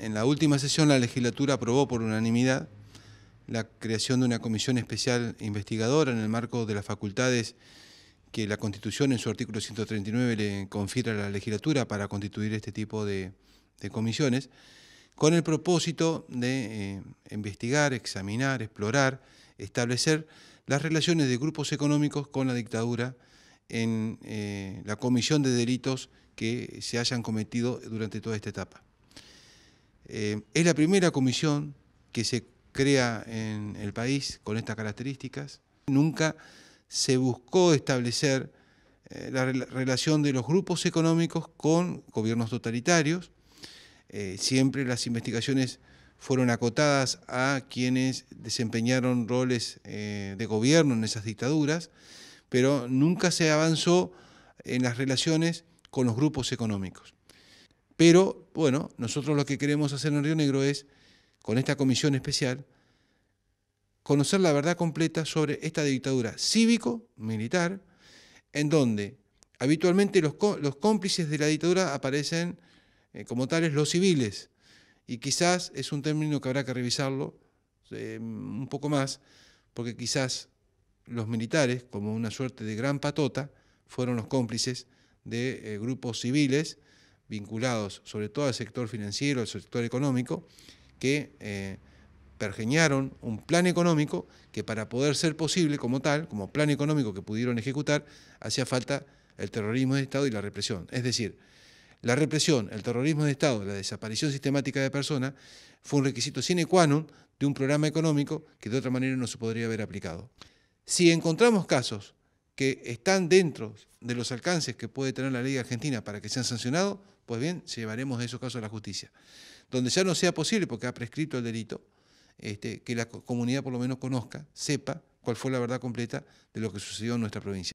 En la última sesión la legislatura aprobó por unanimidad la creación de una comisión especial investigadora en el marco de las facultades que la Constitución en su artículo 139 le confiere a la legislatura para constituir este tipo de, comisiones, con el propósito de eh, investigar, examinar, explorar, establecer las relaciones de grupos económicos con la dictadura en eh, la comisión de delitos que se hayan cometido durante toda esta etapa. Eh, es la primera comisión que se crea en el país con estas características. Nunca se buscó establecer eh, la relación de los grupos económicos con gobiernos totalitarios. Eh, siempre las investigaciones fueron acotadas a quienes desempeñaron roles de gobierno en esas dictaduras, pero nunca se avanzó en las relaciones con los grupos económicos. Pero bueno, nosotros lo que queremos hacer en Río Negro es, con esta comisión especial, conocer la verdad completa sobre esta dictadura cívico-militar, en donde habitualmente los, cómplices de la dictadura aparecen eh, como tales los civiles. Y quizás es un término que habrá que revisarlo eh, un poco más, porque quizás los militares, como una suerte de gran patota, fueron los cómplices de eh, grupos civiles vinculados sobre todo al sector financiero, al sector económico, que eh, pergeñaron un plan económico que para poder ser posible como tal, como plan económico que pudieron ejecutar, hacía falta el terrorismo de Estado y la represión. Es decir, la represión, el terrorismo de Estado, la desaparición sistemática de personas, fue un requisito sine qua non de un programa económico que de otra manera no se podría haber aplicado. Si encontramos casos que están dentro de los alcances que puede tener la ley argentina para que sean sancionados, pues bien, llevaremos esos casos a la justicia. Donde ya no sea posible, porque ha prescrito el delito, este, que la comunidad por lo menos conozca, sepa cuál fue la verdad completa de lo que sucedió en nuestra provincia.